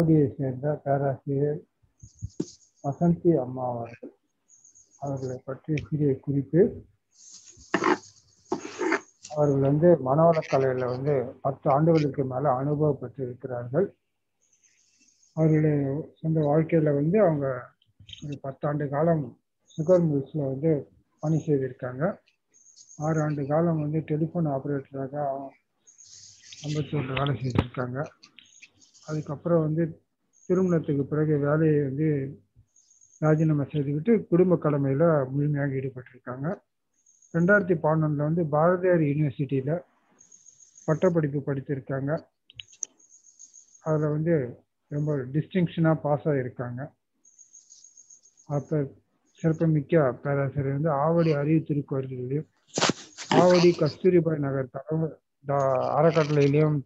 பகுதியை சேர்ந்த பேராசிரியர் வசந்தி அம்மா அவர்கள் அவர்களை பற்றிய சிறிய குறிப்பு அவர்கள் வந்து மனவள கலையில் வந்து பத்து ஆண்டுகளுக்கு மேலே அனுபவப்பட்டு இருக்கிறார்கள் அவர்களுடைய சொந்த வாழ்க்கையில் வந்து அவங்க ஒரு பத்தாண்டு காலம் சுகர் மில்ஸ்ல வந்து பணி செய்திருக்காங்க ஆறு ஆண்டு காலம் வந்து டெலிஃபோன் ஆப்ரேட்டராக ஐம்பத்தி ஒன்று வேலை செய்திருக்காங்க அதுக்கப்புறம் வந்து திருமணத்துக்கு பிறகு வேலையை வந்து ராஜினாமா செய்துவிட்டு குடும்ப கடமையில் முழுமையாக ஈடுபட்டிருக்காங்க ரெண்டாயிரத்தி பன்னெண்டில் வந்து பாரதியார் யூனிவர்சிட்டியில் பட்டப்படிப்பு படித்திருக்காங்க அதில் வந்து ரொம்ப டிஸ்டிங்ஷனாக பாஸ் ஆகியிருக்காங்க அப்போ சிறப்புமிக்க பேராசிரியர் வந்து ஆவடி அறிவு திருக்கோயிலையும் ஆவடி கஸ்தூரிபாய் நகர் தலைவர் அறக்கட்டளையிலையும்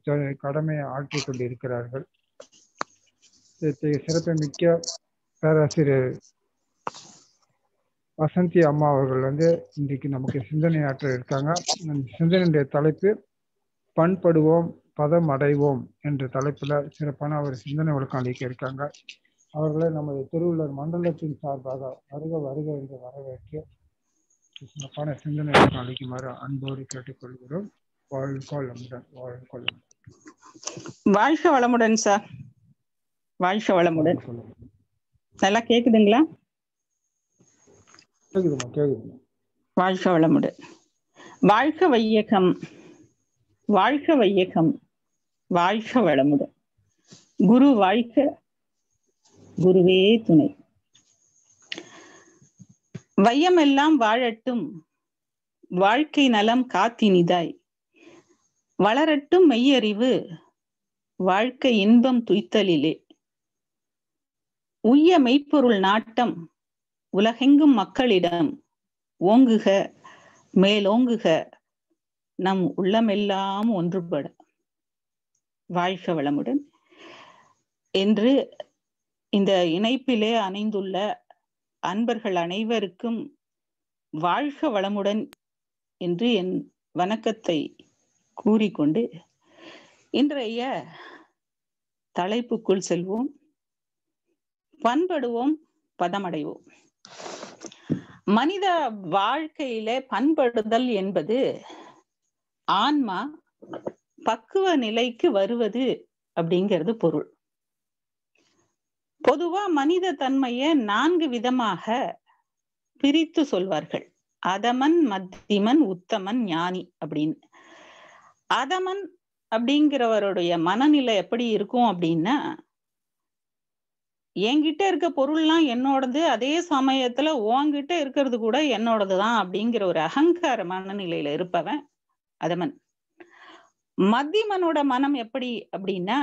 கடமை ஆற்றிக் கொண்டிருக்கிறார்கள் மிக்க பேராசிரியர் வசந்தி அம்மா அவர்கள் வந்து இன்றைக்கு நமக்கு சிந்தனையாற்ற இருக்காங்க சிந்தனையுடைய தலைப்பு பண்படுவோம் பதம் அடைவோம் என்ற தலைப்புல சிறப்பான ஒரு சிந்தனை ஒழுக்கம் அளிக்க இருக்காங்க அவர்களை நமது திருவள்ளுவர் மண்டலத்தின் சார்பாக வருக வருக என்று வரவேற்று சிறப்பான சிந்தனை ஒழுக்கம் அளிக்குமாறு அன்போடு கேட்டுக்கொள்கிறோம் வாழ்க வளமுடன் சார் வாழ்க வளமுடன் நல்லா கேக்குதுங்களா வாழ்க வளமுடன் வாழ்க வையகம் வாழ்க வையகம் வாழ்க வளமுடன் குரு வாழ்க குருவே துணை வையம் எல்லாம் வாழட்டும் வாழ்க்கை நலம் காத்தினிதாய் வளரட்டும் மெய்யறிவு வாழ்க்கை இன்பம் துய்த்தலிலே உய்ய மெய்ப்பொருள் நாட்டம் உலகெங்கும் மக்களிடம் ஓங்குக மேலோங்குக நம் உள்ளமெல்லாம் ஒன்றுபட வாழ்க வளமுடன் என்று இந்த இணைப்பிலே அணைந்துள்ள அன்பர்கள் அனைவருக்கும் வாழ்க வளமுடன் என்று என் வணக்கத்தை கூறிக்கொண்டு இன்றைய தலைப்புக்குள் செல்வோம் பண்படுவோம் பதமடைவோம் மனித வாழ்க்கையில பண்படுதல் என்பது ஆன்மா பக்குவ நிலைக்கு வருவது அப்படிங்கிறது பொருள் பொதுவா மனித தன்மைய நான்கு விதமாக பிரித்து சொல்வார்கள் அதமன் மத்திமன் உத்தமன் ஞானி அப்படின்னு அதமன் அப்படிங்கிறவருடைய மனநிலை எப்படி இருக்கும் அப்படின்னா என்கிட்ட இருக்க பொருள்லாம் என்னோடது அதே சமயத்துல உன்கிட்ட இருக்கிறது கூட என்னோடது தான் அப்படிங்கிற ஒரு அகங்கார மனநிலையில இருப்பவன் அதமன் மத்திமனோட மனம் எப்படி அப்படின்னா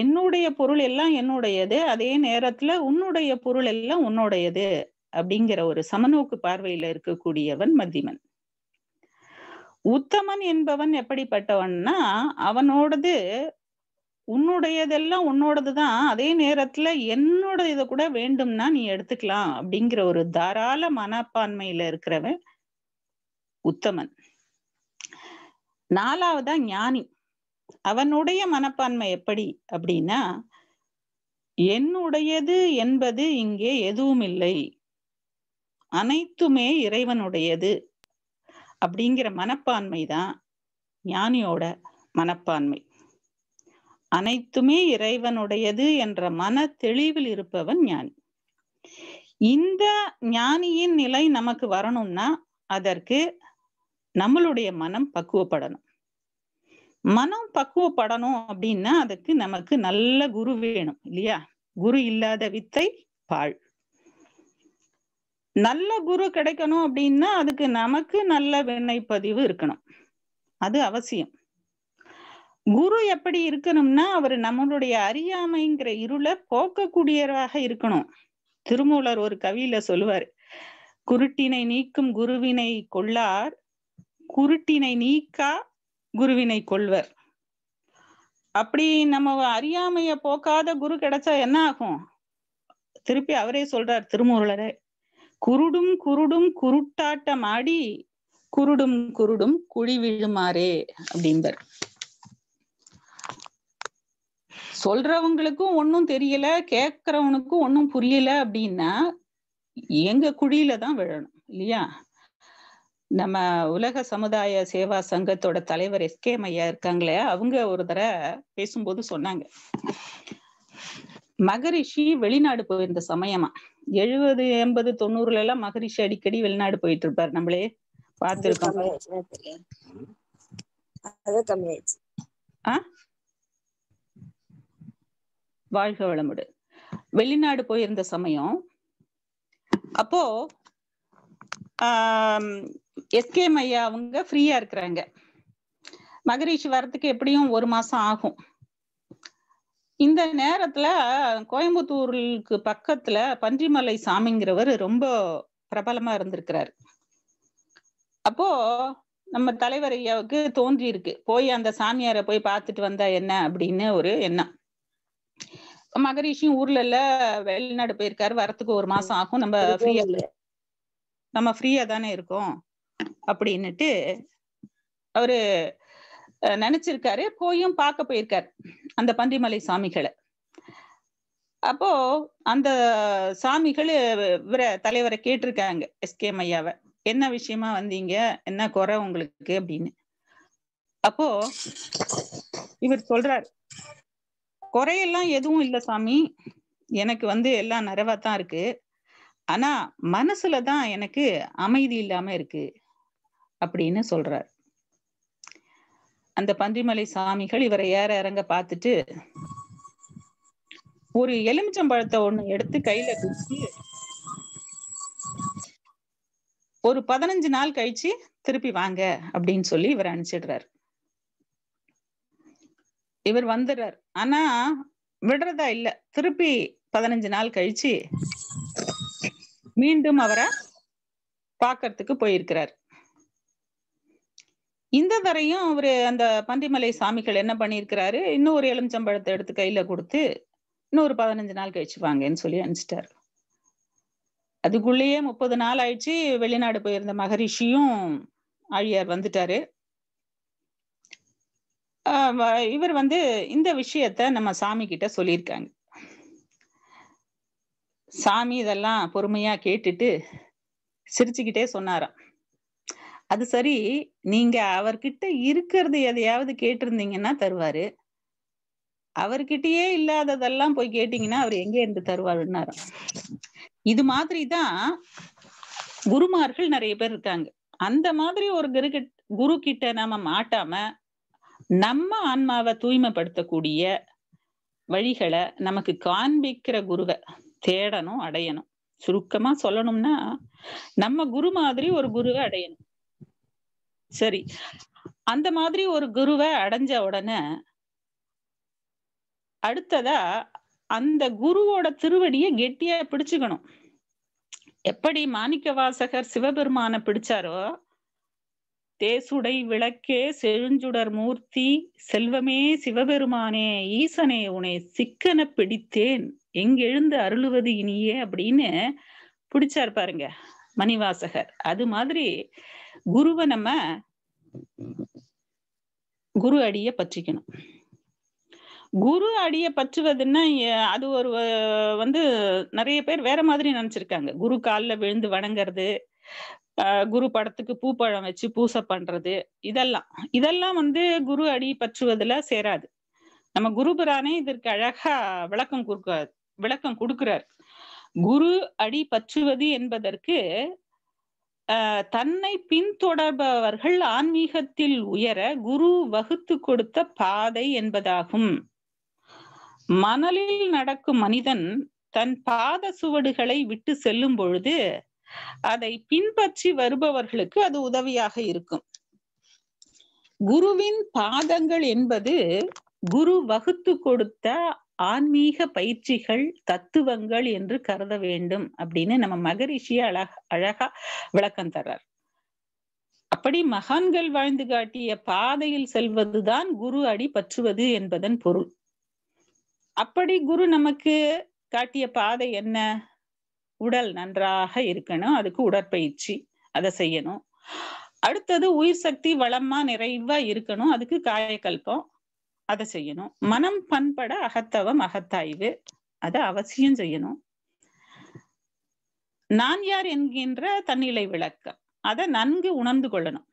என்னுடைய பொருள் எல்லாம் என்னுடையது அதே நேரத்துல உன்னுடைய பொருள் எல்லாம் உன்னுடையது அப்படிங்கிற ஒரு சமநோக்கு பார்வையில இருக்கக்கூடியவன் மத்திமன் உத்தமன் என்பவன் எப்படிப்பட்டவன்னா அவனோடது உன்னுடையதெல்லாம் உன்னோடது தான் அதே நேரத்துல என்னோட இதை கூட வேண்டும்னா நீ எடுத்துக்கலாம் அப்படிங்கிற ஒரு தாராள மனப்பான்மையில இருக்கிறவன் உத்தமன் நாலாவதா ஞானி அவனுடைய மனப்பான்மை எப்படி அப்படின்னா என்னுடையது என்பது இங்கே எதுவும் இல்லை அனைத்துமே இறைவனுடையது அப்படிங்கிற மனப்பான்மை தான் ஞானியோட மனப்பான்மை அனைத்துமே இறைவனுடையது என்ற மன தெளிவில் இருப்பவன் ஞானி இந்த ஞானியின் நிலை நமக்கு வரணும்னா அதற்கு நம்மளுடைய மனம் பக்குவப்படணும் மனம் பக்குவப்படணும் அப்படின்னா அதுக்கு நமக்கு நல்ல குரு வேணும் இல்லையா குரு இல்லாத வித்தை பாழ் நல்ல குரு கிடைக்கணும் அப்படின்னா அதுக்கு நமக்கு நல்ல வெண்ணெய் பதிவு இருக்கணும் அது அவசியம் குரு எப்படி இருக்கணும்னா அவர் நம்மளுடைய அறியாமைங்கிற இருளை போக்கக்கூடியவராக இருக்கணும் திருமூலர் ஒரு கவியில சொல்லுவார் குருட்டினை நீக்கும் குருவினை கொள்ளார் குருட்டினை நீக்கா குருவினை கொள்வர் அப்படி நம்ம அறியாமைய போக்காத குரு கிடைச்சா என்ன ஆகும் திருப்பி அவரே சொல்றார் திருமூலரே குருடும் குருடும் குருட்டாட்டம் ஆடி குருடும் குருடும் குழி விழுமாறே அப்படின்பார் சொல்றவங்களுக்கும் ஒன்னும் தெரியல கேக்குறவனுக்கும் ஒன்னும் புரியல அப்படின்னா எங்க குழியில தான் விழணும் இல்லையா நம்ம உலக சமுதாய சேவா சங்கத்தோட தலைவர் எஸ் கே மையா இருக்காங்களே அவங்க ஒரு தடவை பேசும்போது சொன்னாங்க மகரிஷி வெளிநாடு போயிருந்த சமயமா எழுபது எண்பது தொண்ணூறுல எல்லாம் மகரிஷி அடிக்கடி வெளிநாடு போயிட்டு இருப்பார் நம்மளே பார்த்திருக்கோம் வாழ்க வளமுடு வெளிநாடு போயிருந்த சமயம் அப்போ எஸ்கேம் ஐயா அவங்க ஃப்ரீயா இருக்கிறாங்க மகரிஷி வரத்துக்கு எப்படியும் ஒரு மாசம் ஆகும் இந்த நேரத்துல கோயம்புத்தூருக்கு பக்கத்துல பன்றிமலை சாமிங்கிறவர் ரொம்ப பிரபலமா இருந்திருக்கிறாரு அப்போ நம்ம தலைவர் ஐயாவுக்கு தோன்றி இருக்கு போய் அந்த சாமியாரை போய் பார்த்துட்டு வந்தா என்ன அப்படின்னு ஒரு எண்ணம் மகரிஷியும் ஊர்ல இல்ல வெளிநாடு போயிருக்காரு வரத்துக்கு ஒரு மாசம் ஆகும் நம்ம ஃப்ரீயா நம்ம ஃப்ரீயா தானே இருக்கோம் அப்படின்னுட்டு அவரு நினைச்சிருக்காரு போயும் பார்க்க போயிருக்காரு அந்த பந்திமலை சாமிகளை அப்போ அந்த சாமிகள் இவர தலைவரை கேட்டிருக்காங்க எஸ்கே ஐயாவை என்ன விஷயமா வந்தீங்க என்ன குறை உங்களுக்கு அப்படின்னு அப்போ இவர் சொல்றாரு குறையெல்லாம் எதுவும் இல்ல சாமி எனக்கு வந்து எல்லாம் தான் இருக்கு ஆனா மனசுலதான் எனக்கு அமைதி இல்லாம இருக்கு அப்படின்னு சொல்றார் அந்த பன்றிமலை சாமிகள் இவரை ஏற இறங்க பார்த்துட்டு ஒரு எலுமிச்சம்பழத்தை ஒண்ணு எடுத்து கையில குச்சி ஒரு பதினஞ்சு நாள் கழிச்சு திருப்பி வாங்க அப்படின்னு சொல்லி இவர் அனுப்பிச்சிடுறாரு இவர் வந்துடுறார் ஆனா விடுறதா இல்ல திருப்பி பதினஞ்சு நாள் கழிச்சு மீண்டும் அவரை பாக்கிறதுக்கு போயிருக்கிறார் இந்த வரையும் அவரு அந்த பந்திமலை சாமிகள் என்ன பண்ணியிருக்கிறாரு இன்னும் ஒரு எலுமிச்சம்பழத்தை எடுத்து கையில கொடுத்து இன்னும் ஒரு பதினஞ்சு நாள் கழிச்சு வாங்கன்னு சொல்லி அனுப்பிச்சிட்டாரு அதுக்குள்ளேயே முப்பது நாள் ஆயிடுச்சு வெளிநாடு போயிருந்த மகரிஷியும் ஆழியார் வந்துட்டாரு இவர் வந்து இந்த விஷயத்த நம்ம சாமி கிட்ட சொல்லியிருக்காங்க சாமி இதெல்லாம் பொறுமையா கேட்டுட்டு சிரிச்சுக்கிட்டே சொன்னாராம் அது சரி நீங்க அவர்கிட்ட இருக்கிறது எதையாவது கேட்டிருந்தீங்கன்னா தருவாரு அவர்கிட்டயே இல்லாததெல்லாம் போய் கேட்டீங்கன்னா அவர் எங்க இருந்து தருவாருன்னாரு இது மாதிரிதான் குருமார்கள் நிறைய பேர் இருக்காங்க அந்த மாதிரி ஒரு குரு குரு கிட்ட நாம மாட்டாம நம்ம ஆன்மாவை தூய்மைப்படுத்தக்கூடிய வழிகளை நமக்கு காண்பிக்கிற குருவை தேடணும் அடையணும் சுருக்கமா சொல்லணும்னா நம்ம குரு மாதிரி ஒரு குருவை அடையணும் சரி அந்த மாதிரி ஒரு குருவை அடைஞ்ச உடனே அடுத்ததா அந்த குருவோட திருவடிய கெட்டியா பிடிச்சுக்கணும் எப்படி மாணிக்க வாசகர் சிவபெருமான பிடிச்சாரோ தேசுடை விளக்கே செழுஞ்சுடர் மூர்த்தி செல்வமே சிவபெருமானே ஈசனே உனே சிக்கன பிடித்தேன் எங்கெழுந்து அருளுவது இனியே அப்படின்னு பிடிச்சார் பாருங்க மணிவாசகர் அது மாதிரி குருவை நம்ம குரு அடிய பற்றிக்கணும் குரு அடிய பற்றுவதுன்னா அது ஒரு வந்து நிறைய பேர் வேற மாதிரி நினைச்சிருக்காங்க குரு காலில் விழுந்து வணங்குறது குரு படத்துக்கு பூப்பழம் வச்சு பூசை பண்றது இதெல்லாம் இதெல்லாம் வந்து குரு அடி பற்றுவதுல சேராது நம்ம குருபுரானே இதற்கு அழகா விளக்கம் கொடுக்க விளக்கம் கொடுக்கிறார் குரு அடி பற்றுவது என்பதற்கு தன்னை பின்தொடர்பவர்கள் ஆன்மீகத்தில் உயர குரு வகுத்து கொடுத்த பாதை என்பதாகும் மணலில் நடக்கும் மனிதன் தன் பாத சுவடுகளை விட்டு செல்லும் பொழுது அதை பின்பற்றி வருபவர்களுக்கு அது உதவியாக இருக்கும் குருவின் பாதங்கள் என்பது குரு வகுத்து கொடுத்த ஆன்மீக பயிற்சிகள் தத்துவங்கள் என்று கருத வேண்டும் அப்படின்னு நம்ம மகரிஷிய அழக அழகா விளக்கம் தர்றார் அப்படி மகான்கள் வாழ்ந்து காட்டிய பாதையில் செல்வதுதான் குரு அடி பற்றுவது என்பதன் பொருள் அப்படி குரு நமக்கு காட்டிய பாதை என்ன உடல் நன்றாக இருக்கணும் அதுக்கு உடற்பயிற்சி அதை செய்யணும் அடுத்தது உயிர் சக்தி வளமா நிறைவா இருக்கணும் அதுக்கு காயக்கல்பம் அதை செய்யணும் மனம் பண்பட அகத்தவம் அகத்தாய்வு அதை அவசியம் செய்யணும் நான் யார் என்கின்ற தன்னிலை விளக்கம் அதை நன்கு உணர்ந்து கொள்ளணும்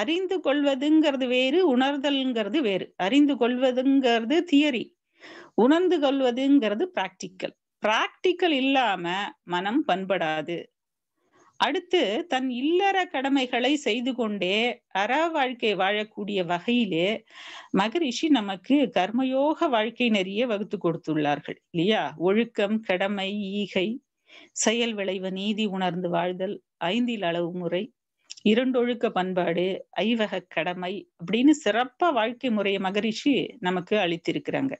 அறிந்து கொள்வதுங்கிறது வேறு உணர்தல்ங்கிறது வேறு அறிந்து கொள்வதுங்கிறது தியரி உணர்ந்து கொள்வதுங்கிறது பிராக்டிக்கல் பிராக்டிக்கல் இல்லாம மனம் பண்படாது அடுத்து தன் இல்லற கடமைகளை செய்து கொண்டே அற வாழ்க்கை வாழக்கூடிய வகையிலே மகரிஷி நமக்கு கர்மயோக வாழ்க்கை நிறைய வகுத்து கொடுத்துள்ளார்கள் இல்லையா ஒழுக்கம் கடமை ஈகை செயல் விளைவு நீதி உணர்ந்து வாழ்தல் ஐந்தில் அளவு முறை இரண்டொழுக்க பண்பாடு ஐவக கடமை அப்படின்னு சிறப்பா வாழ்க்கை முறையை மகரிஷி நமக்கு அளித்திருக்கிறாங்க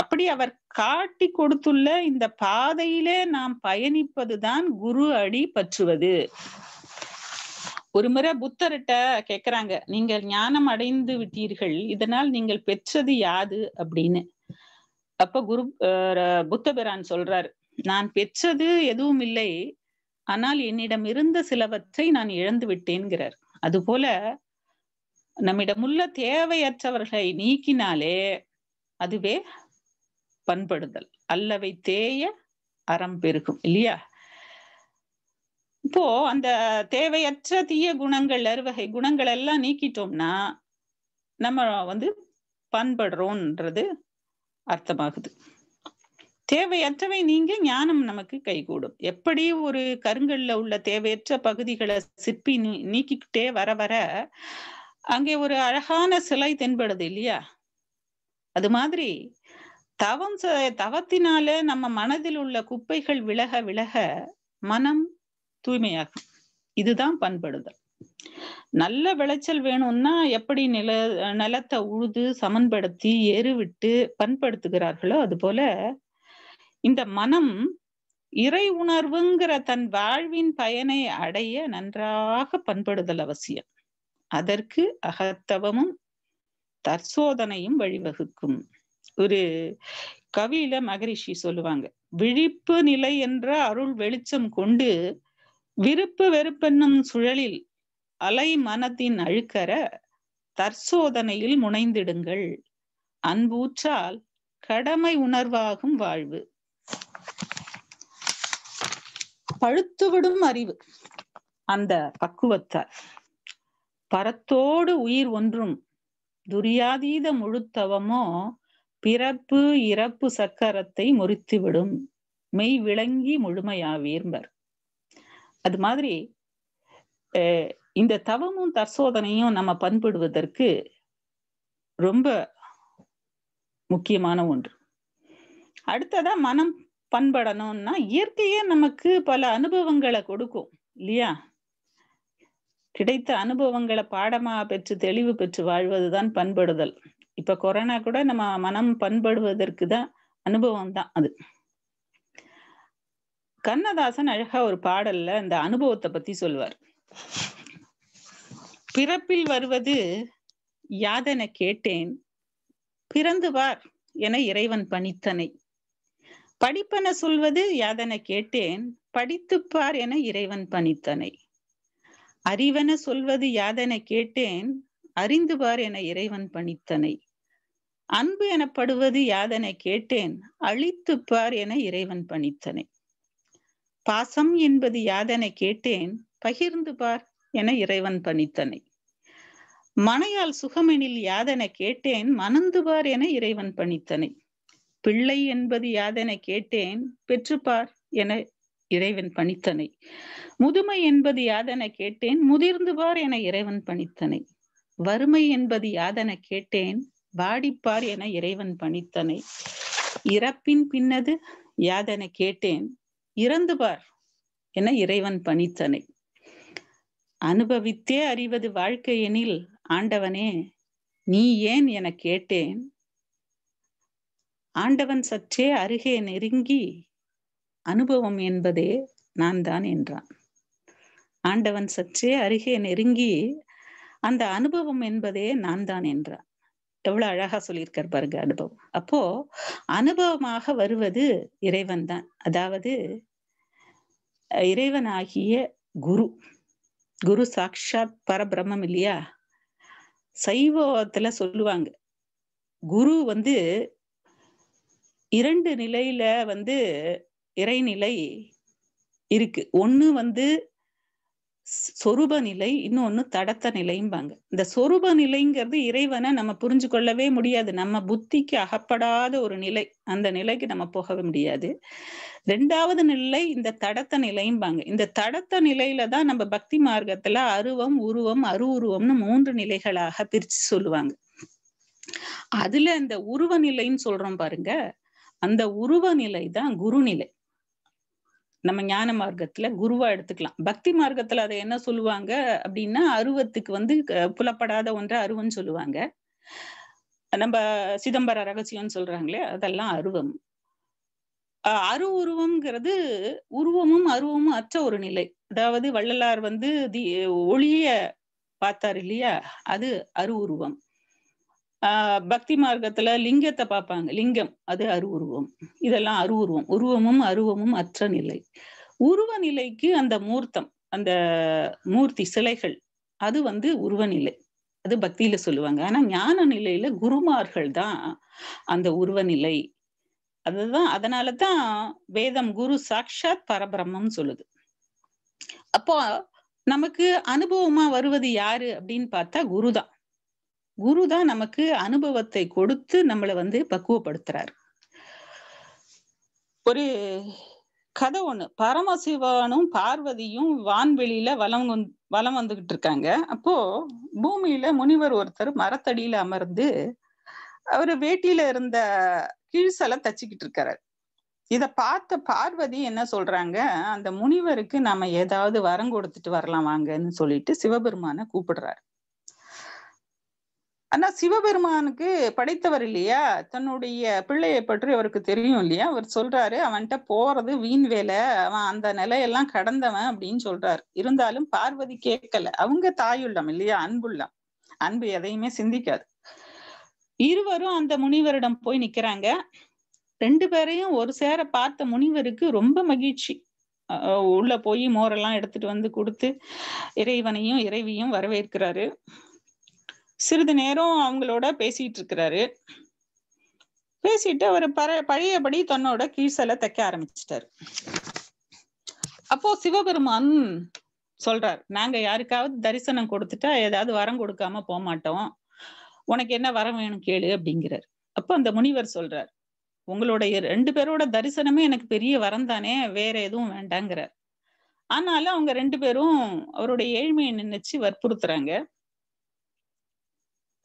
அப்படி அவர் காட்டி கொடுத்துள்ள இந்த பாதையிலே நாம் பயணிப்பதுதான் குரு அடி பற்றுவது ஒரு முறை புத்தர்கிட்ட கேக்குறாங்க நீங்கள் ஞானம் அடைந்து விட்டீர்கள் இதனால் நீங்கள் பெற்றது யாது அப்படின்னு அப்ப குரு புத்த பிரான் சொல்றாரு நான் பெற்றது எதுவும் இல்லை ஆனால் என்னிடம் இருந்த சிலவற்றை நான் இழந்து விட்டேன்கிறார் அதுபோல உள்ள தேவையற்றவர்களை நீக்கினாலே அதுவே பண்படுதல் அல்லவை தேய அறம் பெருகும் இல்லையா இப்போ அந்த தேவையற்ற தீய குணங்கள் அறுவகை குணங்கள் எல்லாம் நீக்கிட்டோம்னா நம்ம வந்து பண்படுறோன்றது அர்த்தமாகுது தேவையற்றவை நீங்க ஞானம் நமக்கு கைகூடும் எப்படி ஒரு கருங்கல்ல உள்ள தேவையற்ற பகுதிகளை சிற்பி நீக்கிக்கிட்டே வர வர அங்கே ஒரு அழகான சிலை தென்படுது இல்லையா அது மாதிரி தவம் தவத்தினால நம்ம மனதில் உள்ள குப்பைகள் விலக விலக மனம் தூய்மையாகும் இதுதான் பண்படுதல் நல்ல விளைச்சல் வேணும்னா எப்படி நில நிலத்தை உழுது சமன்படுத்தி எருவிட்டு பண்படுத்துகிறார்களோ அது போல இந்த மனம் இறை உணர்வுங்கிற தன் வாழ்வின் பயனை அடைய நன்றாக பண்படுதல் அவசியம் அதற்கு அகத்தவமும் தற்சோதனையும் வழிவகுக்கும் ஒரு கவியில மகரிஷி சொல்லுவாங்க விழிப்பு நிலை என்ற அருள் வெளிச்சம் கொண்டு விருப்பு வெறுப்பென்னும் சுழலில் அலை மனத்தின் அழுக்கர தற்சோதனையில் முனைந்திடுங்கள் அன்பூற்றால் கடமை உணர்வாகும் வாழ்வு பழுத்துவிடும் அறிவு அந்த பக்குவத்தால் பரத்தோடு உயிர் ஒன்றும் துரியாதீத முழுத்தவமோ பிறப்பு இறப்பு சக்கரத்தை முறித்துவிடும் மெய் விளங்கி முழுமையாவீர்பர் அது மாதிரி இந்த தவமும் தற்சோதனையும் நம்ம பண்படுவதற்கு ரொம்ப முக்கியமான ஒன்று அடுத்ததா மனம் பண்படணும்னா இயற்கையே நமக்கு பல அனுபவங்களை கொடுக்கும் இல்லையா கிடைத்த அனுபவங்களை பாடமா பெற்று தெளிவு பெற்று வாழ்வதுதான் பண்படுதல் இப்ப கொரோனா கூட நம்ம மனம் பண்படுவதற்கு தான் அனுபவம் தான் அது கண்ணதாசன் அழகா ஒரு பாடல்ல இந்த அனுபவத்தை பத்தி சொல்வார் பிறப்பில் வருவது யாதென கேட்டேன் பிறந்து வார் என இறைவன் பணித்தனை படிப்பென சொல்வது யாதென கேட்டேன் படித்துப்பார் என இறைவன் பணித்தனை அறிவன சொல்வது யாதென கேட்டேன் அறிந்து பார் என இறைவன் பணித்தனை அன்பு எனப்படுவது யாதனை கேட்டேன் அழித்துப்பார் என இறைவன் பணித்தனை பாசம் என்பது யாதனை கேட்டேன் பகிர்ந்து பார் என இறைவன் பணித்தனை மனையால் சுகமெனில் யாதென கேட்டேன் மணந்து பார் என இறைவன் பணித்தனை பிள்ளை என்பது யாதென கேட்டேன் பெற்றுப்பார் என இறைவன் பணித்தனை முதுமை என்பது யாதென கேட்டேன் முதிர்ந்து பார் என இறைவன் பணித்தனை வறுமை என்பது யாதென கேட்டேன் வாடிப்பார் என இறைவன் பணித்தனை இறப்பின் பின்னது யாதென கேட்டேன் இறந்து பார் என இறைவன் பணித்தனை அனுபவித்தே அறிவது வாழ்க்கையெனில் ஆண்டவனே நீ ஏன் என கேட்டேன் ஆண்டவன் சற்றே அருகே நெருங்கி அனுபவம் என்பதே நான் தான் என்றான் ஆண்டவன் சற்றே அருகே நெருங்கி அந்த அனுபவம் என்பதே நான் தான் என்றான் எவ்வளவு அழகா சொல்லியிருக்கார் பாருங்க அனுபவம் அப்போ அனுபவமாக வருவது இறைவன் தான் அதாவது இறைவனாகிய குரு குரு சாக்ஷாத் பரபிரம்மம் இல்லையா சைவத்துல சொல்லுவாங்க குரு வந்து இரண்டு நிலையில வந்து இறைநிலை இருக்கு ஒண்ணு வந்து சொரூப நிலை இன்னொன்னு தடத்த நிலைம்பாங்க இந்த சொரூப நிலைங்கிறது இறைவனை நம்ம புரிஞ்சு கொள்ளவே முடியாது நம்ம புத்திக்கு அகப்படாத ஒரு நிலை அந்த நிலைக்கு நம்ம போகவே முடியாது ரெண்டாவது நிலை இந்த தடத்த நிலைம்பாங்க இந்த தடத்த நிலையில தான் நம்ம பக்தி மார்க்கத்துல அருவம் உருவம் அரு உருவம்னு மூன்று நிலைகளாக பிரிச்சு சொல்லுவாங்க அதுல இந்த உருவ நிலைன்னு சொல்றோம் பாருங்க அந்த உருவ நிலை தான் குருநிலை நம்ம ஞான மார்க்கத்துல குருவா எடுத்துக்கலாம் பக்தி மார்க்கத்துல அதை என்ன சொல்லுவாங்க அப்படின்னா அருவத்துக்கு வந்து புலப்படாத ஒன்றை அருவன்னு சொல்லுவாங்க நம்ம சிதம்பர ரகசியம்னு சொல்றாங்களே அதெல்லாம் அருவம் அரு உருவம்ங்கிறது உருவமும் அருவமும் அற்ற ஒரு நிலை அதாவது வள்ளலார் வந்து தி ஒளிய பார்த்தார் இல்லையா அது அரு உருவம் ஆஹ் பக்தி மார்க்கத்துல லிங்கத்தை பார்ப்பாங்க லிங்கம் அது அருவுருவம் இதெல்லாம் அருவுருவம் உருவமும் அருவமும் அற்ற நிலை உருவ நிலைக்கு அந்த மூர்த்தம் அந்த மூர்த்தி சிலைகள் அது வந்து உருவ நிலை அது பக்தியில சொல்லுவாங்க ஆனா ஞான நிலையில குருமார்கள் தான் அந்த உருவ நிலை அதுதான் அதனாலதான் வேதம் குரு சாட்சாத் பரபிரம்மம் சொல்லுது அப்போ நமக்கு அனுபவமா வருவது யாரு அப்படின்னு பார்த்தா குருதான் குரு தான் நமக்கு அனுபவத்தை கொடுத்து நம்மளை வந்து பக்குவப்படுத்துறாரு ஒரு கதை ஒண்ணு பரமசிவனும் பார்வதியும் வான்வெளியில வலம் வலம் வந்துகிட்டு இருக்காங்க அப்போ பூமியில முனிவர் ஒருத்தர் மரத்தடியில அமர்ந்து அவரு வேட்டியில இருந்த கீழ்சலை தச்சுக்கிட்டு இருக்காரு இத பார்த்த பார்வதி என்ன சொல்றாங்க அந்த முனிவருக்கு நாம ஏதாவது வரம் கொடுத்துட்டு வரலாம் வாங்கன்னு சொல்லிட்டு சிவபெருமான கூப்பிடுறாரு ஆனா சிவபெருமானுக்கு படைத்தவர் இல்லையா தன்னுடைய பிள்ளையை பற்றி அவருக்கு தெரியும் இல்லையா அவர் சொல்றாரு அவன்கிட்ட போறது வீண் வேலை அவன் அந்த நிலையெல்லாம் கடந்தவன் அப்படின்னு சொல்றாரு இருந்தாலும் பார்வதி கேட்கல அவங்க தாயுள்ளம் இல்லையா அன்புள்ளம் அன்பு எதையுமே சிந்திக்காது இருவரும் அந்த முனிவரிடம் போய் நிக்கிறாங்க ரெண்டு பேரையும் ஒரு சேர பார்த்த முனிவருக்கு ரொம்ப மகிழ்ச்சி உள்ள போய் மோரெல்லாம் எடுத்துட்டு வந்து கொடுத்து இறைவனையும் இறைவியும் வரவேற்கிறாரு சிறிது நேரம் அவங்களோட பேசிட்டு இருக்கிறாரு பேசிட்டு அவர் பர பழையபடி தன்னோட கீழ்சல தைக்க ஆரம்பிச்சிட்டாரு அப்போ சிவபெருமான் சொல்றார் நாங்க யாருக்காவது தரிசனம் கொடுத்துட்டா ஏதாவது வரம் கொடுக்காம போக மாட்டோம் உனக்கு என்ன வரம் வேணும் கேளு அப்படிங்கிறார் அப்போ அந்த முனிவர் சொல்றார் உங்களுடைய ரெண்டு பேரோட தரிசனமே எனக்கு பெரிய வரம் தானே வேற எதுவும் வேண்டாங்கிறார் ஆனாலும் அவங்க ரெண்டு பேரும் அவருடைய ஏழ்மையை நினைச்சு வற்புறுத்துறாங்க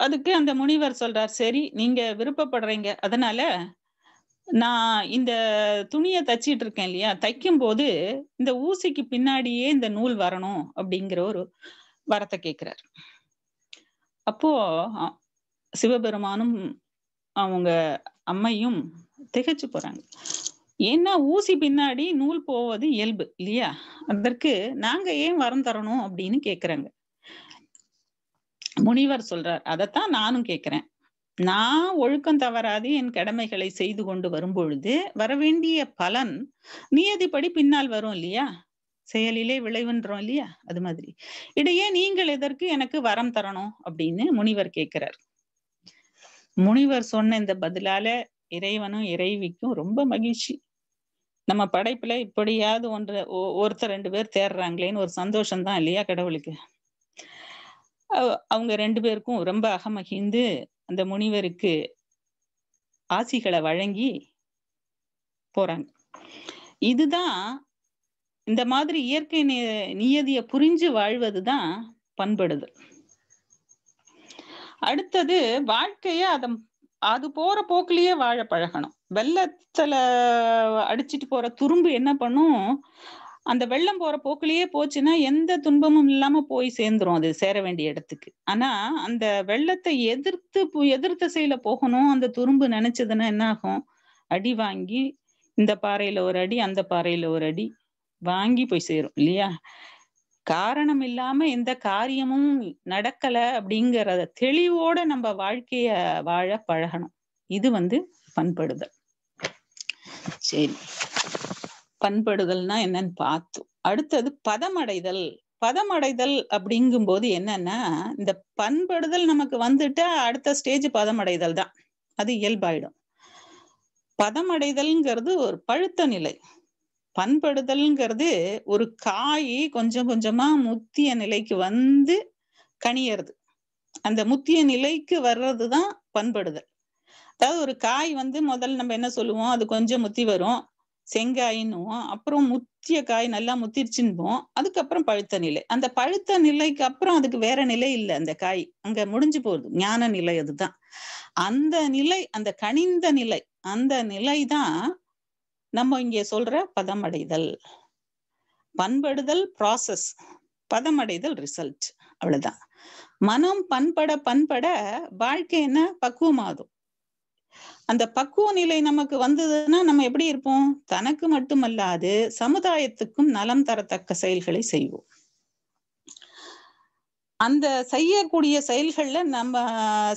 அதுக்கு அந்த முனிவர் சொல்றார் சரி நீங்க விருப்பப்படுறீங்க அதனால நான் இந்த துணியை தச்சிட்டு இருக்கேன் இல்லையா தைக்கும் போது இந்த ஊசிக்கு பின்னாடியே இந்த நூல் வரணும் அப்படிங்கிற ஒரு வரத்தை கேட்கிறார் அப்போ சிவபெருமானும் அவங்க அம்மையும் திகச்சு போறாங்க ஏன்னா ஊசி பின்னாடி நூல் போவது இயல்பு இல்லையா அதற்கு நாங்க ஏன் வரம் தரணும் அப்படின்னு கேக்குறாங்க முனிவர் சொல்றார் அதைத்தான் நானும் கேட்கிறேன் நான் ஒழுக்கம் தவறாது என் கடமைகளை செய்து கொண்டு வரும்பொழுது வரவேண்டிய பலன் நியதிப்படி பின்னால் வரும் இல்லையா செயலிலே விளைவுன்றோம் இல்லையா அது மாதிரி இடையே நீங்கள் எதற்கு எனக்கு வரம் தரணும் அப்படின்னு முனிவர் கேட்கிறார் முனிவர் சொன்ன இந்த பதிலால இறைவனும் இறைவிக்கும் ரொம்ப மகிழ்ச்சி நம்ம படைப்புல இப்படியாவது ஒன்று ஒருத்தர் ரெண்டு பேர் தேர்றாங்களேன்னு ஒரு சந்தோஷம் தான் இல்லையா கடவுளுக்கு அவங்க ரெண்டு பேருக்கும் ரொம்ப அகமகிந்து அந்த முனிவருக்கு ஆசிகளை வழங்கி போறாங்க இதுதான் இந்த மாதிரி இயற்கை நியதியை புரிஞ்சு வாழ்வதுதான் பண்படுது அடுத்தது வாழ்க்கைய அத அது போற போக்குலயே வாழ பழகணும் வெள்ளத்துல அடிச்சிட்டு போற துரும்பு என்ன பண்ணும் அந்த வெள்ளம் போற போக்குலயே போச்சுன்னா எந்த துன்பமும் இல்லாம போய் சேர்ந்துரும் அது சேர வேண்டிய இடத்துக்கு ஆனா அந்த வெள்ளத்தை எதிர்த்து எதிர் செயல போகணும் அந்த துரும்பு நினைச்சதுன்னா என்ன ஆகும் அடி வாங்கி இந்த பாறையில ஒரு அடி அந்த பாறையில ஒரு அடி வாங்கி போய் சேரும் இல்லையா காரணம் இல்லாம எந்த காரியமும் நடக்கல அப்படிங்கறத தெளிவோட நம்ம வாழ்க்கைய வாழ பழகணும் இது வந்து பண்படுதல் சரி பண்படுதல்னா என்னன்னு பார்த்தோம் அடுத்தது பதமடைதல் பதமடைதல் அப்படிங்கும் போது என்னன்னா இந்த பண்படுதல் நமக்கு வந்துட்டா அடுத்த ஸ்டேஜ் பதமடைதல் தான் அது இயல்பாயிடும் பதமடைதல்ங்கிறது ஒரு பழுத்த நிலை பண்படுதல்ங்கிறது ஒரு காய் கொஞ்சம் கொஞ்சமா முத்திய நிலைக்கு வந்து கனியறது அந்த முத்திய நிலைக்கு வர்றது தான் பண்படுதல் அதாவது ஒரு காய் வந்து முதல் நம்ம என்ன சொல்லுவோம் அது கொஞ்சம் முத்தி வரும் செங்காயின்னுவோம் அப்புறம் முத்திய காய் நல்லா முத்திருச்சுன்போம் அதுக்கப்புறம் பழுத்த நிலை அந்த பழுத்த நிலைக்கு அப்புறம் அதுக்கு வேற நிலை இல்லை அந்த காய் அங்க முடிஞ்சு போகுது ஞான நிலை அதுதான் அந்த நிலை அந்த கனிந்த நிலை அந்த நிலை தான் நம்ம இங்க சொல்ற பதமடைதல் பண்படுதல் ப்ராசஸ் பதமடைதல் ரிசல்ட் அவ்வளவுதான் மனம் பண்பட பண்பட வாழ்க்கை என்ன பக்குவமாகும் அந்த பக்குவ நிலை நமக்கு வந்ததுன்னா நம்ம எப்படி இருப்போம் தனக்கு மட்டுமல்லாது சமுதாயத்துக்கும் நலம் தரத்தக்க செயல்களை செய்வோம் அந்த செய்யக்கூடிய செயல்கள்ல நம்ம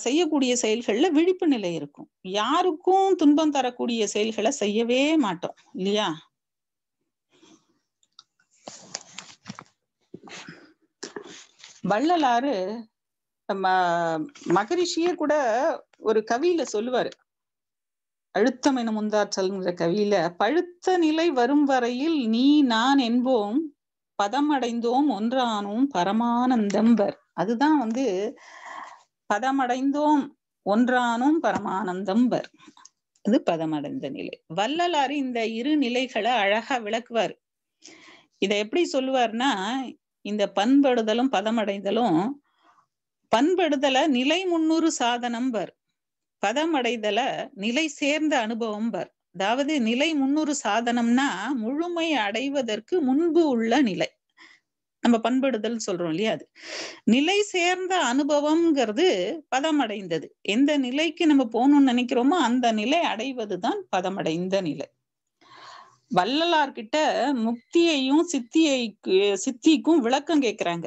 செய்யக்கூடிய செயல்கள்ல விழிப்பு நிலை இருக்கும் யாருக்கும் துன்பம் தரக்கூடிய செயல்களை செய்யவே மாட்டோம் இல்லையா வள்ளலாறு நம்ம மகரிஷியே கூட ஒரு கவியில சொல்லுவாரு அழுத்தம் எனும் முந்தாற்றல்ங்கிற கவியில பழுத்த நிலை வரும் வரையில் நீ நான் என்போம் பதம் அடைந்தோம் ஒன்றானோம் பரமானந்தம்பர் அதுதான் வந்து பதம் அடைந்தோம் ஒன்றானோம் பரமானந்தம்பர் அது பதமடைந்த நிலை வள்ளலாறு இந்த இரு நிலைகளை அழகா விளக்குவார் இத எப்படி சொல்லுவார்னா இந்த பண்படுதலும் பதமடைந்தலும் பண்படுதலை நிலை முன்னூறு சாதனம்பர் பதம் அடைதல நிலை சேர்ந்த அனுபவம் பர் அதாவது நிலை முன்னூறு சாதனம்னா முழுமை அடைவதற்கு முன்பு உள்ள நிலை நம்ம பண்படுதல் சொல்றோம் இல்லையா அது நிலை சேர்ந்த அனுபவம்ங்கிறது பதம் அடைந்தது எந்த நிலைக்கு நம்ம போகணும்னு நினைக்கிறோமோ அந்த நிலை அடைவதுதான் பதமடைந்த நிலை வள்ளலார்கிட்ட முக்தியையும் சித்தியை சித்திக்கும் விளக்கம் கேட்கிறாங்க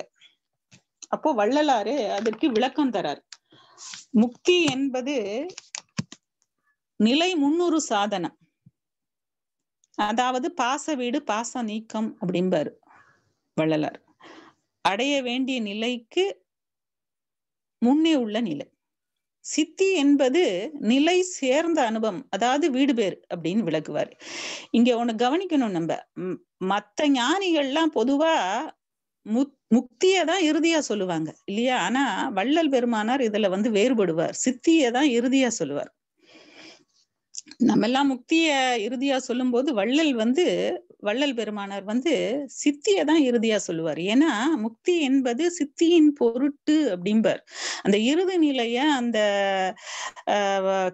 அப்போ வள்ளலாரு அதற்கு விளக்கம் தராரு முக்தி என்பது நிலை முன்னூறு சாதனம் அதாவது பாச வீடு பாச நீக்கம் அப்படிம்பாரு வள்ளலார் அடைய வேண்டிய நிலைக்கு முன்னே உள்ள நிலை சித்தி என்பது நிலை சேர்ந்த அனுபவம் அதாவது வீடு பேர் அப்படின்னு விளக்குவார் இங்க ஒன்னு கவனிக்கணும் நம்ம மத்த ஞானிகள்லாம் பொதுவா முத் முக்தியை தான் இறுதியா சொல்லுவாங்க இல்லையா ஆனா வள்ளல் பெருமானார் இதுல வந்து வேறுபடுவார் சித்தியை தான் இறுதியா சொல்லுவார் நம்ம எல்லாம் முக்திய இறுதியா சொல்லும் போது வள்ளல் வந்து வள்ளல் பெருமானார் வந்து சித்தியை தான் இறுதியா சொல்லுவார் ஏன்னா முக்தி என்பது சித்தியின் பொருட்டு அப்படிம்பார் அந்த இறுதி நிலைய அந்த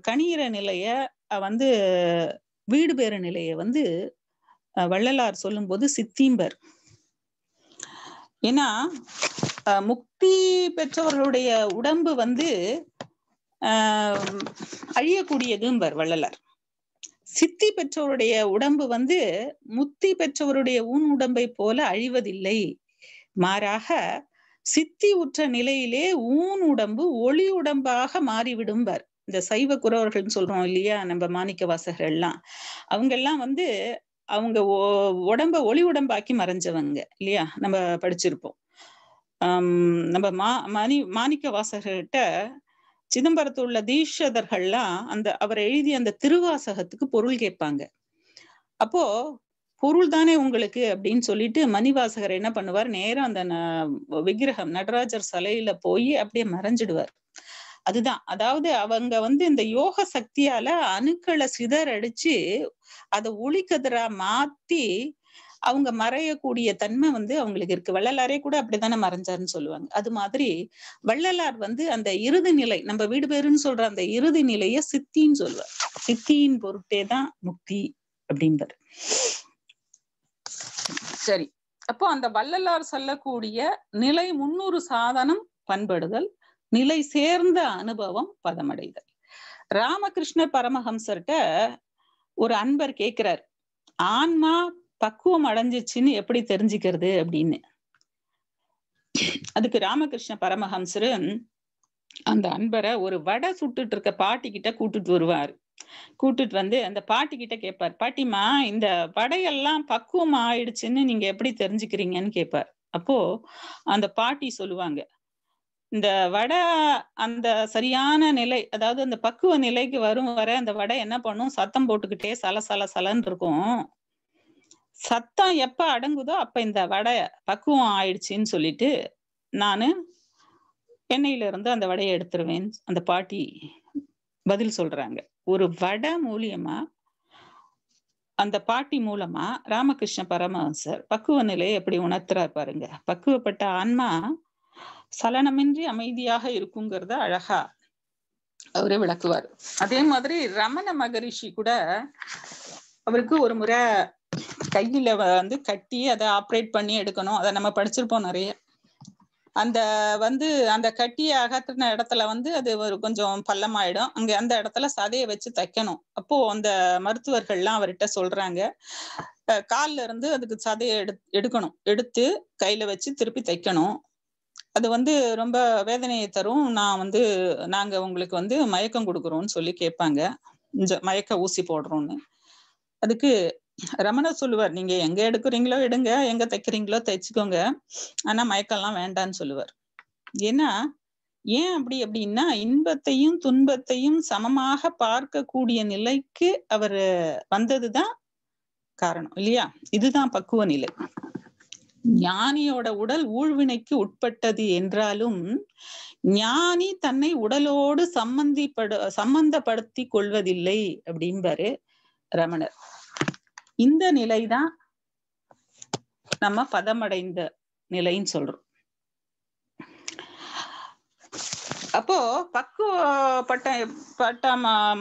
கணியிற நிலைய வந்து வீடு பேறு நிலைய வந்து வள்ளலார் சொல்லும்போது சித்திம்பர் ஏன்னா முக்தி பெற்றவர்களுடைய உடம்பு வந்து அழியக்கூடியதும் வள்ளலர் சித்தி பெற்றவருடைய உடம்பு வந்து முத்தி பெற்றவருடைய ஊன் உடம்பை போல அழிவதில்லை மாறாக சித்தி உற்ற நிலையிலே ஊன் உடம்பு ஒளி உடம்பாக மாறிவிடும்பர் இந்த சைவ குறவர்கள்னு சொல்றோம் இல்லையா நம்ம மாணிக்க எல்லாம் அவங்க எல்லாம் வந்து அவங்க உடம்ப ஒளி உடம்பாக்கி மறைஞ்சவங்க இல்லையா நம்ம படிச்சிருப்போம் நம்ம மா மணி மாணிக்க வாசகர்கிட்ட சிதம்பரத்தில் உள்ள தீஷதர்கள்லாம் அந்த அவர் எழுதிய அந்த திருவாசகத்துக்கு பொருள் கேட்பாங்க அப்போ பொருள் தானே உங்களுக்கு அப்படின்னு சொல்லிட்டு மணிவாசகர் என்ன பண்ணுவார் நேரம் அந்த விக்கிரகம் நடராஜர் சிலையில போய் அப்படியே மறைஞ்சிடுவார் அதுதான் அதாவது அவங்க வந்து இந்த யோக சக்தியால அணுக்களை சிதறடிச்சு அதை ஒளிக்கதிரா மாத்தி அவங்க மறையக்கூடிய தன்மை வந்து அவங்களுக்கு இருக்கு வள்ளலாரே கூட அப்படித்தானே மறைஞ்சாருன்னு சொல்லுவாங்க அது மாதிரி வள்ளலார் வந்து அந்த இறுதி நிலை நம்ம வீடு பேருன்னு சொல்ற அந்த இறுதி நிலைய சித்தின்னு சொல்லுவார் சித்தியின் பொருட்டே தான் முக்தி அப்படின்பாரு சரி அப்போ அந்த வள்ளலார் சொல்லக்கூடிய நிலை முன்னூறு சாதனம் பண்படுதல் நிலை சேர்ந்த அனுபவம் பதமடைதல் ராமகிருஷ்ண பரமஹம்சர்கிட்ட ஒரு அன்பர் கேட்கிறார் ஆன்மா பக்குவம் அடைஞ்சிச்சுன்னு எப்படி தெரிஞ்சுக்கிறது அப்படின்னு அதுக்கு ராமகிருஷ்ண பரமஹம்சர் அந்த அன்பரை ஒரு வடை சுட்டுட்டு இருக்க பாட்டி கிட்ட கூட்டுட்டு வருவார் கூட்டுட்டு வந்து அந்த பாட்டி கிட்ட கேட்பார் பாட்டிமா இந்த வடையெல்லாம் பக்குவம் ஆயிடுச்சுன்னு நீங்க எப்படி தெரிஞ்சுக்கிறீங்கன்னு கேட்பார் அப்போ அந்த பாட்டி சொல்லுவாங்க இந்த வடை அந்த சரியான நிலை அதாவது அந்த பக்குவ நிலைக்கு வரும் வர அந்த வடை என்ன பண்ணும் சத்தம் போட்டுக்கிட்டே சல சல சலன் இருக்கும் சத்தம் எப்ப அடங்குதோ அப்ப இந்த வடை பக்குவம் ஆயிடுச்சுன்னு சொல்லிட்டு நான் எண்ணெயில இருந்து அந்த வடையை எடுத்துருவேன் அந்த பாட்டி பதில் சொல்றாங்க ஒரு வடை மூலியமா அந்த பாட்டி மூலமா ராமகிருஷ்ண பரமஹம்சர் பக்குவ நிலையை எப்படி உணர்த்துறா பாருங்க பக்குவப்பட்ட ஆன்மா சலனமின்றி அமைதியாக இருக்குங்கிறத அழகா அவரே விளக்குவார் அதே மாதிரி ரமண மகரிஷி கூட அவருக்கு ஒரு முறை கையில வந்து கட்டி அதை ஆப்ரேட் பண்ணி எடுக்கணும் அதை நம்ம படிச்சிருப்போம் நிறைய அந்த வந்து அந்த கட்டியை அகற்றின இடத்துல வந்து அது ஒரு கொஞ்சம் பள்ளமாயிடும் அங்க அந்த இடத்துல சதையை வச்சு தைக்கணும் அப்போ அந்த மருத்துவர்கள்லாம் அவர்கிட்ட சொல்றாங்க கால்ல இருந்து அதுக்கு சதையை எடு எடுக்கணும் எடுத்து கையில வச்சு திருப்பி தைக்கணும் அது வந்து ரொம்ப வேதனையை தரும் நான் வந்து நாங்க உங்களுக்கு வந்து மயக்கம் கொடுக்குறோம்னு சொல்லி கேட்பாங்க மயக்க ஊசி போடுறோம்னு அதுக்கு ரமண சொல்லுவார் நீங்க எங்க எடுக்கிறீங்களோ எடுங்க எங்க தைக்கிறீங்களோ தைச்சுக்கோங்க ஆனா மயக்கம்லாம் வேண்டான்னு சொல்லுவார் ஏன்னா ஏன் அப்படி அப்படின்னா இன்பத்தையும் துன்பத்தையும் சமமாக பார்க்கக்கூடிய நிலைக்கு அவர் வந்ததுதான் காரணம் இல்லையா இதுதான் பக்குவ நிலை ஞானியோட உடல் ஊழ்வினைக்கு உட்பட்டது என்றாலும் ஞானி தன்னை உடலோடு சம்பந்திப்படு சம்பந்தப்படுத்தி கொள்வதில்லை அப்படிம்பாரு ரமணர் இந்த நிலைதான் நம்ம பதமடைந்த நிலைன்னு சொல்றோம் அப்போ பக்குவப்பட்ட பட்ட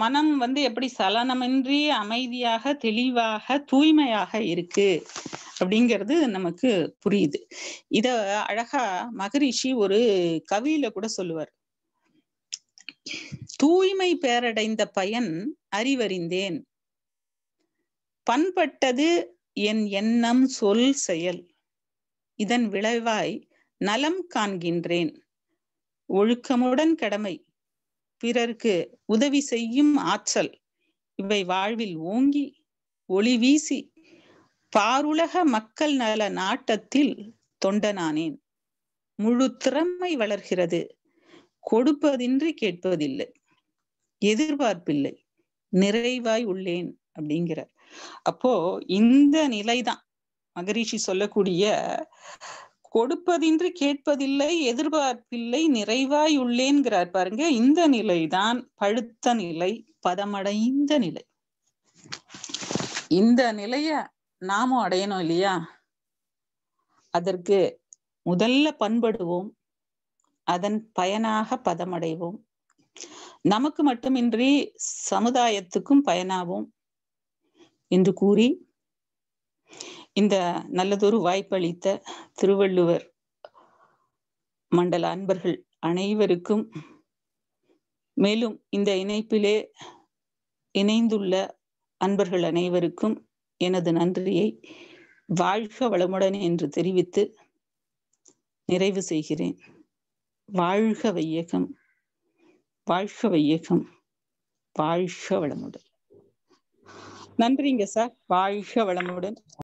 மனம் வந்து எப்படி சலனமின்றி அமைதியாக தெளிவாக தூய்மையாக இருக்கு அப்படிங்கிறது நமக்கு புரியுது இத அழகா மகரிஷி ஒரு கவியில கூட சொல்லுவார் தூய்மை பேரடைந்த பயன் அறிவறிந்தேன் பண்பட்டது என் எண்ணம் சொல் செயல் இதன் விளைவாய் நலம் காண்கின்றேன் ஒழுக்கமுடன் கடமை பிறர்க்கு உதவி செய்யும் ஆற்றல் இவை வாழ்வில் ஓங்கி ஒளி வீசி பாருலக மக்கள் நல நாட்டத்தில் தொண்டனானேன் முழு திறமை வளர்கிறது கொடுப்பதின்றி கேட்பதில்லை எதிர்பார்ப்பில்லை நிறைவாய் உள்ளேன் அப்படிங்கிறார் அப்போ இந்த நிலைதான் மகரிஷி சொல்லக்கூடிய கொடுப்பதின்றி கேட்பதில்லை எதிர்பார்ப்பில்லை நிறைவாய் உள்ளேன்கிறார் பாருங்க இந்த நிலைதான் பழுத்த நிலை பதமடைந்த நிலை இந்த நிலைய நாமும் அடையணும் இல்லையா அதற்கு முதல்ல பண்படுவோம் அதன் பயனாக பதமடைவோம் நமக்கு மட்டுமின்றி சமுதாயத்துக்கும் பயனாவோம் என்று கூறி இந்த நல்லதொரு வாய்ப்பளித்த திருவள்ளுவர் மண்டல அன்பர்கள் அனைவருக்கும் மேலும் இந்த இணைப்பிலே இணைந்துள்ள அன்பர்கள் அனைவருக்கும் எனது நன்றியை வாழ்க வளமுடன் என்று தெரிவித்து நிறைவு செய்கிறேன் வாழ்க வையகம் வாழ்க வையகம் வாழ்க வளமுடன் நன்றிங்க சார் வாழ்க வளமுடன்